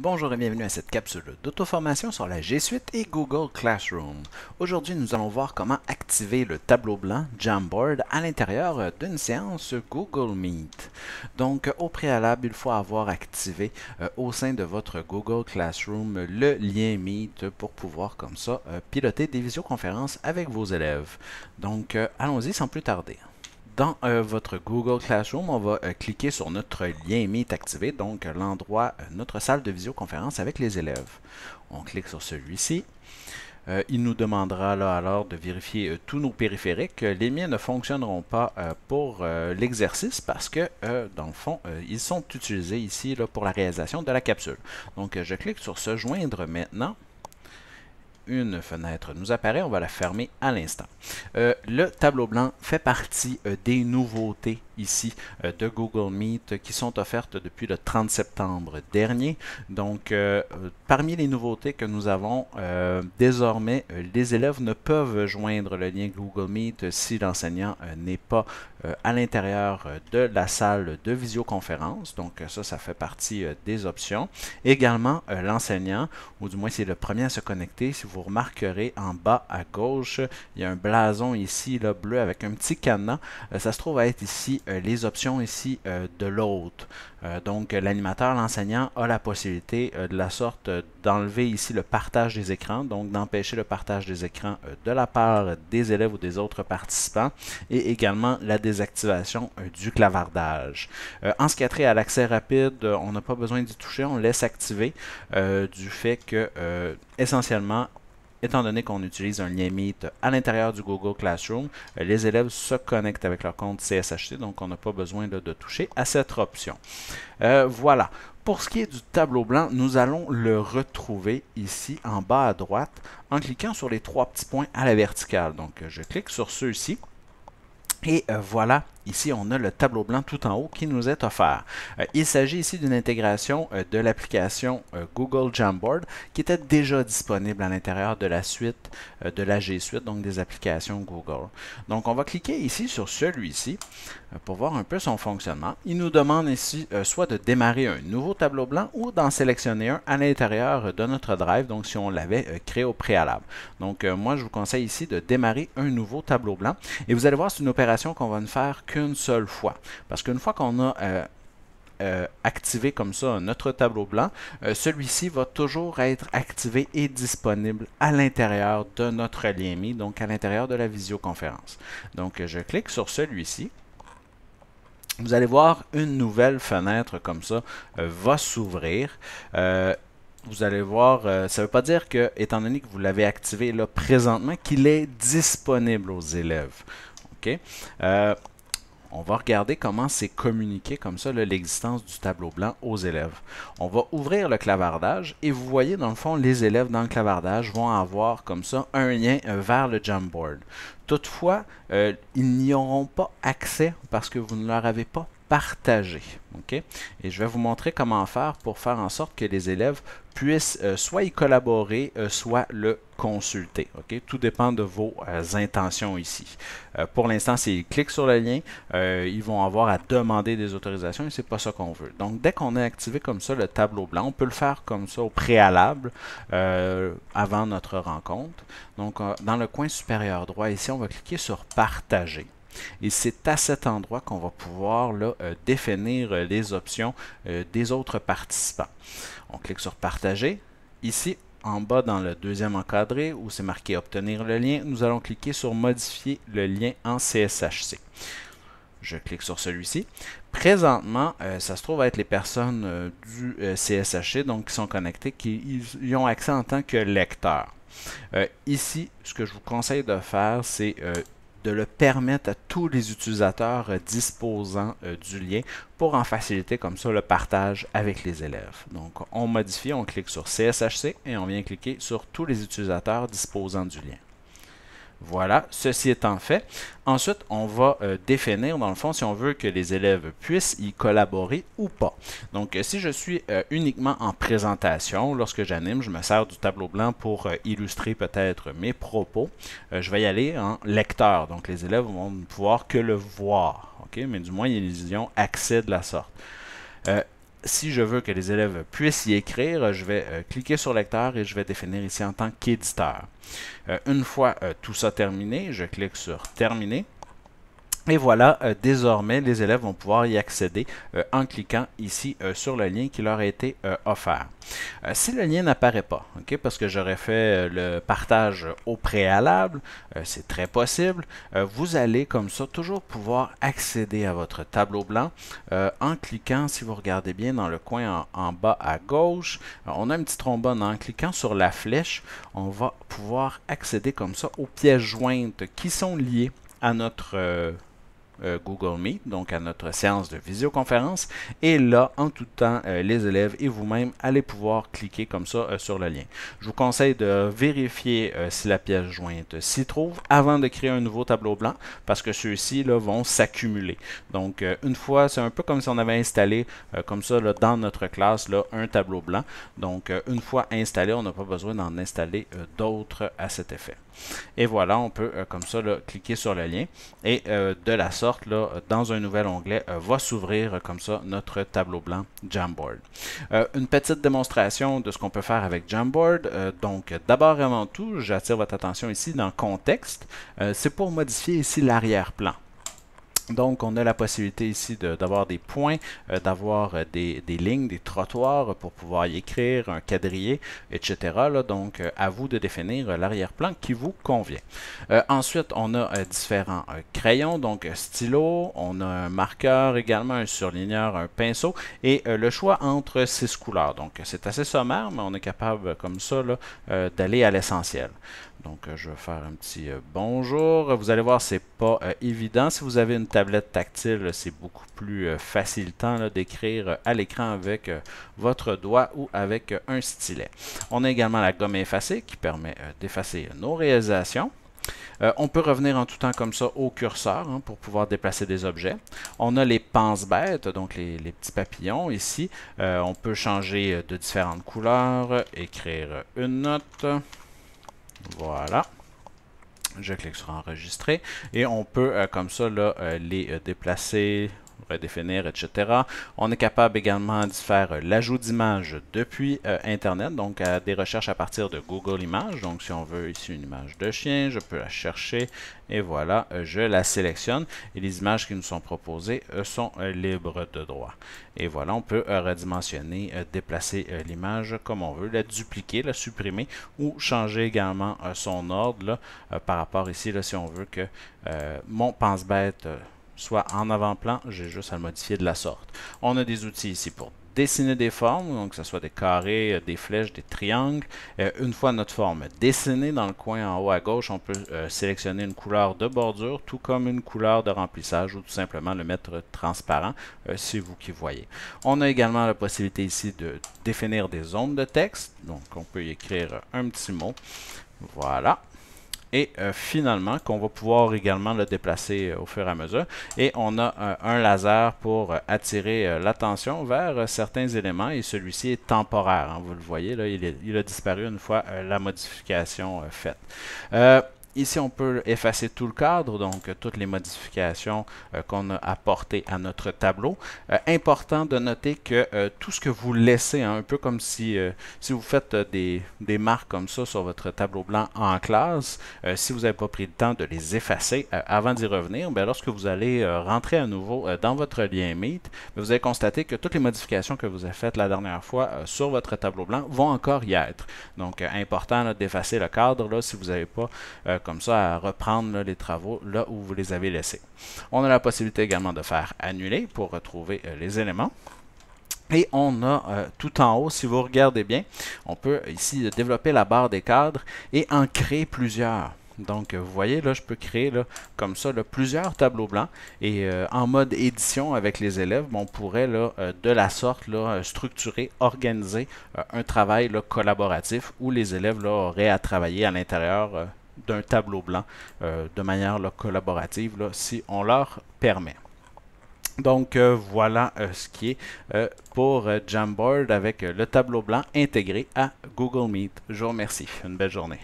Bonjour et bienvenue à cette capsule d'auto-formation sur la G Suite et Google Classroom. Aujourd'hui, nous allons voir comment activer le tableau blanc Jamboard à l'intérieur euh, d'une séance Google Meet. Donc, euh, au préalable, il faut avoir activé euh, au sein de votre Google Classroom le lien Meet pour pouvoir comme ça piloter des visioconférences avec vos élèves. Donc, allons-y sans plus tarder dans euh, votre Google Classroom, on va euh, cliquer sur notre lien Meet activé, donc euh, l'endroit, notre salle de visioconférence avec les élèves. On clique sur celui-ci. il nous demandera alors de vérifier tous nos périphériques. Les miens ne fonctionneront pas pour l'exercice parce que, dans le fond, ils sont utilisés ici là, pour la réalisation de la capsule. Donc, je clique sur « Se joindre maintenant » une fenêtre nous apparaît. On va la fermer à l'instant. Euh, le tableau blanc fait partie euh, des nouveautés ici euh, de Google Meet qui sont offertes depuis le 30 septembre dernier. Donc, euh, parmi les nouveautés que nous avons, euh, désormais, les élèves ne peuvent joindre le lien Google Meet si l'enseignant n'est pas à l'intérieur de la salle de visioconférence. Donc, ça, ça fait partie des options. Également, l'enseignant, ou du moins c'est le premier à se connecter, si vous remarquerez en bas à gauche, il y a un blason ici, le bleu, avec un petit cadenas. ça se trouve à être ici euh, les options ici euh, de l'autre. Euh, donc l'animateur, l'enseignant a la possibilité de la sorte d'enlever ici le partage des écrans, donc d'empêcher le partage des écrans de la part des élèves ou des autres participants et également la désactivation du clavardage. en ce qui a trait à l'accès rapide, on n'a pas besoin d'y toucher, on laisse activer du fait que essentiellement étant donné qu'on utilise un lien Meet à l'intérieur du Google Classroom, euh, les élèves se connectent avec leur compte CSHT, donc on n'a pas besoin de, toucher à cette option. Euh, voilà. Pour ce qui est du tableau blanc, nous allons le retrouver ici en bas à droite en cliquant sur les trois petits points à la verticale. Donc, euh, je clique sur ceux-ci. Et voilà Ici, on a le tableau blanc tout en haut qui nous est offert. Euh, il s'agit ici d'une intégration euh, de l'application euh, Google Jamboard qui était déjà disponible à l'intérieur de la suite de la G Suite, donc des applications Google. Donc, on va cliquer ici sur celui-ci pour voir un peu son fonctionnement. Il nous demande ici soit de démarrer un nouveau tableau blanc ou d'en sélectionner un à l'intérieur de notre Drive, donc si on l'avait créé au préalable. Donc, moi, je vous conseille ici de démarrer un nouveau tableau blanc et vous allez voir, c'est une opération qu'on va ne faire que une seule fois. Parce qu'une fois qu'on a euh, euh, activé comme ça notre tableau blanc, euh, celui-ci va toujours être activé et disponible à l'intérieur de notre lien donc à l'intérieur de la visioconférence. Donc je clique sur celui-ci. Vous allez voir une nouvelle fenêtre comme ça va s'ouvrir vous allez voir, ça ne veut pas dire que, étant donné que vous l'avez activé là présentement, qu'il est disponible aux élèves. OK? On va regarder comment c'est communiqué comme ça l'existence du tableau blanc aux élèves. On va ouvrir le clavardage et vous voyez dans le fond les élèves dans le clavardage vont avoir comme ça un lien euh, vers le Jamboard. Toutefois, euh, ils n'y auront pas accès parce que vous ne leur avez pas partagé. Et je vais vous montrer comment faire pour faire en sorte que les élèves puissent euh, soit y collaborer, soit le consulter. Tout dépend de vos euh, intentions ici. Euh, pour l'instant, s'ils cliquent sur le lien, euh, ils vont avoir à demander des autorisations et ce n'est pas ça qu'on veut. Donc, dès qu'on a activé comme ça le tableau blanc, on peut le faire comme ça au préalable avant notre rencontre. Donc, dans le coin supérieur droit ici, on va cliquer sur partager. Et c'est à cet endroit qu'on va pouvoir définir les options des autres participants. On clique sur Partager. Ici, en bas dans le deuxième encadré où c'est marqué Obtenir le lien, nous allons cliquer sur Modifier le lien en CSHC. Je clique sur celui-ci. Présentement, euh, ça se trouve être les personnes euh, du CSHC, euh, donc qui sont connectées, qui y ont accès en tant que lecteur. ici, ce que je vous conseille de faire, c'est de le permettre à tous les utilisateurs euh, disposant euh, du lien pour en faciliter comme ça le partage avec les élèves. Donc on modifie, on clique sur CSHC et on vient cliquer sur tous les utilisateurs disposant du lien. Voilà, ceci étant fait, ensuite on va euh, définir dans le fond si on veut que les élèves puissent y collaborer ou pas. Donc euh, si je suis euh, uniquement en présentation, lorsque j'anime, je me sers du tableau blanc pour illustrer peut-être mes propos, je vais y aller en lecteur, donc les élèves vont ne pouvoir que le voir, ok? mais du moins ils ont accès de la sorte si je veux que les élèves puissent y écrire, je vais euh, cliquer sur lecteur et je vais définir ici en tant qu'éditeur. Euh, une fois euh, tout ça terminé, je clique sur terminer. Et voilà, euh, désormais, les élèves vont pouvoir y accéder euh, en cliquant ici euh, sur le lien qui leur a été offert. si le lien n'apparaît pas, ok, parce que j'aurais fait le partage au préalable, c'est très possible, vous allez comme ça toujours pouvoir accéder à votre tableau blanc en cliquant, si vous regardez bien dans le coin en, bas à gauche, on a un petit trombone. En cliquant sur la flèche, on va pouvoir accéder comme ça aux pièces jointes qui sont liées à notre euh, Google Meet, donc à notre séance de visioconférence. Et là, en tout temps, euh, les élèves et vous-même allez pouvoir cliquer comme ça euh, sur le lien. Je vous conseille de vérifier si la pièce jointe s'y trouve avant de créer un nouveau tableau blanc parce que ceux-ci vont s'accumuler. Donc, une fois, c'est un peu comme si on avait installé comme ça là, dans notre classe là, un tableau blanc. Donc, une fois installé, on n'a pas besoin d'en installer d'autres à cet effet. Et voilà, on peut comme ça là, cliquer sur le lien et de la sorte euh, dans un nouvel onglet, euh, va s'ouvrir euh, comme ça notre tableau blanc Jamboard. une petite démonstration de ce qu'on peut faire avec Jamboard. donc, d'abord avant tout, j'attire votre attention ici dans Contexte. C'est pour modifier ici l'arrière-plan. Donc, on a la possibilité ici d'avoir des points, euh, d'avoir euh, des, lignes, des trottoirs pour pouvoir y écrire, un quadrillé, etc. donc, euh, à vous de définir l'arrière-plan qui vous convient. ensuite, on a différents crayons, donc stylo, on a un marqueur également, un surligneur, un pinceau, et le choix entre six couleurs. Donc, c'est assez sommaire, mais on est capable comme ça d'aller à l'essentiel. Donc, je vais faire un petit bonjour. Vous allez voir, c'est pas évident. Si vous avez une tablette tactile, c'est beaucoup plus euh, facilitant d'écrire euh, à l'écran avec euh, votre doigt ou avec un stylet. On a également la gomme effacée qui permet d'effacer nos réalisations. on peut revenir en tout temps comme ça au curseur hein, pour pouvoir déplacer des objets. On a les panses bêtes donc les, petits papillons ici. on peut changer de différentes couleurs, écrire une note. Voilà. Je clique sur enregistrer et on peut euh, comme ça euh, les euh, déplacer, redéfinir, etc. On est capable également d'y faire euh, l'ajout d'images depuis euh, Internet, donc des recherches à partir de Google Images. Donc si on veut ici une image de chien, je peux la chercher et voilà, euh, je la sélectionne et les images qui nous sont proposées sont libres de droit. Et voilà, on peut redimensionner, déplacer l'image comme on veut, la dupliquer, la supprimer ou changer également son ordre par rapport ici, là, si on veut que mon pense-bête soit en avant-plan, j'ai juste à le modifier de la sorte. On a des outils ici pour dessiner des formes, donc que ce soit des carrés, euh, des flèches, des triangles. Euh, une fois notre forme dessinée dans le coin en haut à gauche, on peut euh, sélectionner une couleur de bordure, tout comme une couleur de remplissage, ou tout simplement le mettre transparent, si c'est vous qui voyez. On a également la possibilité ici de définir des zones de texte, donc on peut y écrire un petit mot. Voilà. Et euh, finalement, qu'on va pouvoir également le déplacer euh, au fur et à mesure. Et on a euh, un laser pour attirer l'attention vers certains éléments. Et celui-ci est temporaire. Hein, vous le voyez, là, il, a disparu une fois la modification faite. Ici, on peut effacer tout le cadre, donc euh, toutes les modifications euh, qu'on a apportées à notre tableau. Euh, important de noter que tout ce que vous laissez, hein, un peu comme si, si vous faites des, marques comme ça sur votre tableau blanc en classe, si vous n'avez pas pris le temps de les effacer avant d'y revenir, ben, lorsque vous allez rentrer à nouveau dans votre lien Meet, ben, vous allez constater que toutes les modifications que vous avez faites la dernière fois sur votre tableau blanc vont encore y être. Donc, important d'effacer le cadre là, si vous n'avez pas comme ça à reprendre les travaux là où vous les avez laissés. On a la possibilité également de faire annuler pour retrouver euh, les éléments. Et on a euh, tout en haut, si vous regardez bien, on peut ici développer la barre des cadres et en créer plusieurs. Donc, euh, vous voyez, là, je peux créer là, comme ça plusieurs tableaux blancs. Et en mode édition avec les élèves, on pourrait de la sorte là, structurer, organiser un travail collaboratif où les élèves auraient à travailler à l'intérieur d'un tableau blanc euh, de manière collaborative si on leur permet. Donc euh, voilà euh, ce qui est pour Jamboard avec le tableau blanc intégré à Google Meet. Je vous remercie. Une belle journée.